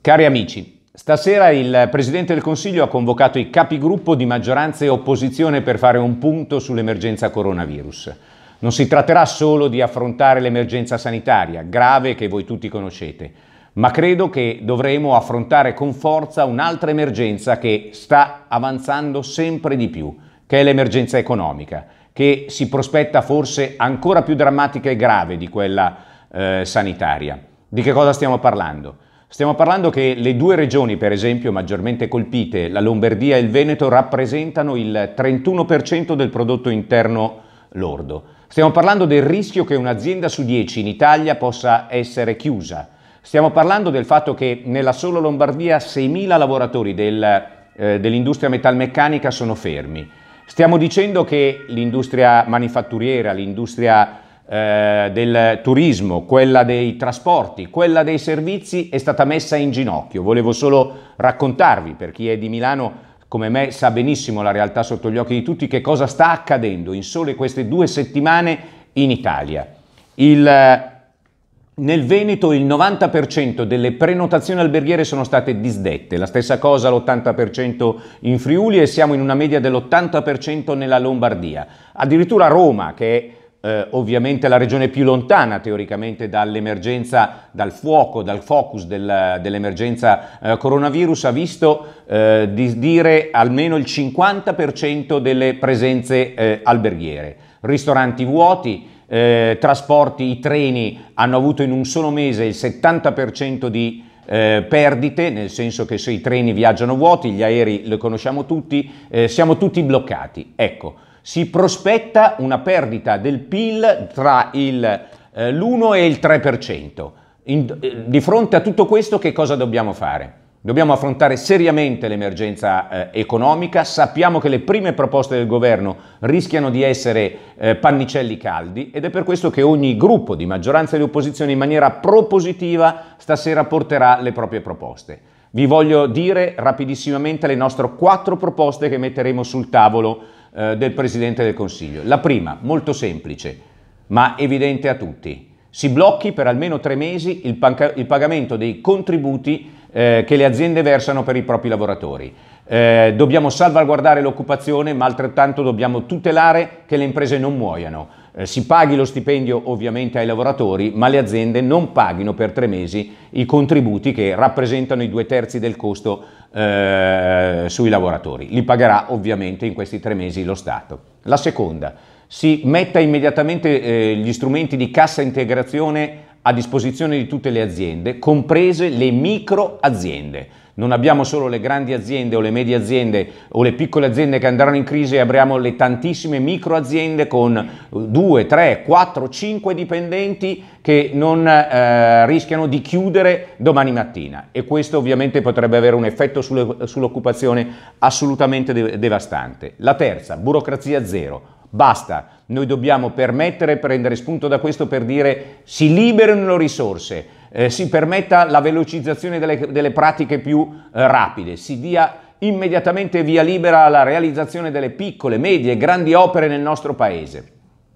Cari amici, stasera il Presidente del Consiglio ha convocato i capigruppo di maggioranza e opposizione per fare un punto sull'emergenza coronavirus. Non si tratterà solo di affrontare l'emergenza sanitaria, grave che voi tutti conoscete, ma credo che dovremo affrontare con forza un'altra emergenza che sta avanzando sempre di più, che è l'emergenza economica, che si prospetta forse ancora più drammatica e grave di quella eh, sanitaria. Di che cosa stiamo parlando? Stiamo parlando che le due regioni, per esempio, maggiormente colpite, la Lombardia e il Veneto, rappresentano il 31% del prodotto interno lordo. Stiamo parlando del rischio che un'azienda su 10 in Italia possa essere chiusa. Stiamo parlando del fatto che nella sola Lombardia 6.000 lavoratori del, eh, dell'industria metalmeccanica sono fermi. Stiamo dicendo che l'industria manifatturiera, l'industria eh, del turismo, quella dei trasporti, quella dei servizi è stata messa in ginocchio. Volevo solo raccontarvi, per chi è di Milano come me sa benissimo la realtà sotto gli occhi di tutti, che cosa sta accadendo in sole queste due settimane in Italia. Il, eh, nel Veneto il 90% delle prenotazioni alberghiere sono state disdette, la stessa cosa l'80% in Friuli e siamo in una media dell'80% nella Lombardia. Addirittura Roma, che è eh, ovviamente la regione più lontana teoricamente dall'emergenza, dal fuoco, dal focus del, dell'emergenza eh, coronavirus, ha visto eh, dire almeno il 50% delle presenze eh, alberghiere. Ristoranti vuoti, eh, trasporti, i treni hanno avuto in un solo mese il 70% di eh, perdite, nel senso che se i treni viaggiano vuoti, gli aerei lo conosciamo tutti, eh, siamo tutti bloccati. Ecco, si prospetta una perdita del PIL tra l'1 eh, e il 3%. In, eh, di fronte a tutto questo che cosa dobbiamo fare? Dobbiamo affrontare seriamente l'emergenza eh, economica, sappiamo che le prime proposte del governo rischiano di essere eh, pannicelli caldi ed è per questo che ogni gruppo di maggioranza e di opposizione in maniera propositiva stasera porterà le proprie proposte. Vi voglio dire rapidissimamente le nostre quattro proposte che metteremo sul tavolo eh, del Presidente del Consiglio. La prima, molto semplice, ma evidente a tutti. Si blocchi per almeno tre mesi il, il pagamento dei contributi eh, che le aziende versano per i propri lavoratori. Eh, dobbiamo salvaguardare l'occupazione, ma altrettanto dobbiamo tutelare che le imprese non muoiano. Eh, si paghi lo stipendio ovviamente ai lavoratori, ma le aziende non paghino per tre mesi i contributi che rappresentano i due terzi del costo eh, sui lavoratori. Li pagherà ovviamente in questi tre mesi lo Stato. La seconda, si metta immediatamente eh, gli strumenti di cassa integrazione a disposizione di tutte le aziende, comprese le micro aziende. Non abbiamo solo le grandi aziende o le medie aziende o le piccole aziende che andranno in crisi, abbiamo le tantissime micro aziende con 2, 3, 4, 5 dipendenti che non eh, rischiano di chiudere domani mattina e questo ovviamente potrebbe avere un effetto sulle, sull'occupazione assolutamente de- devastante. La terza, burocrazia zero. Basta, noi dobbiamo permettere, prendere spunto da questo per dire si liberano risorse, eh, si permetta la velocizzazione delle, delle pratiche più eh, rapide, si dia immediatamente via libera alla realizzazione delle piccole, medie e grandi opere nel nostro Paese.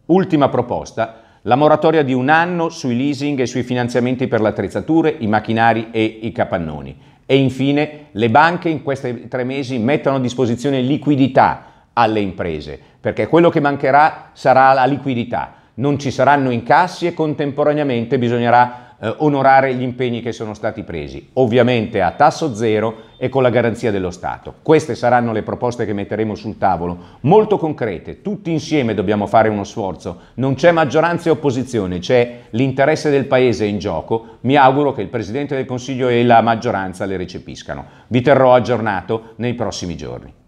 Ultima proposta, la moratoria di un anno sui leasing e sui finanziamenti per le attrezzature, i macchinari e i capannoni. E infine le banche in questi tre mesi mettono a disposizione liquidità alle imprese, perché quello che mancherà sarà la liquidità, non ci saranno incassi e contemporaneamente bisognerà eh, onorare gli impegni che sono stati presi, ovviamente a tasso zero e con la garanzia dello Stato. Queste saranno le proposte che metteremo sul tavolo, molto concrete, tutti insieme dobbiamo fare uno sforzo, non c'è maggioranza e opposizione, c'è l'interesse del Paese in gioco, mi auguro che il Presidente del Consiglio e la maggioranza le recepiscano. Vi terrò aggiornato nei prossimi giorni.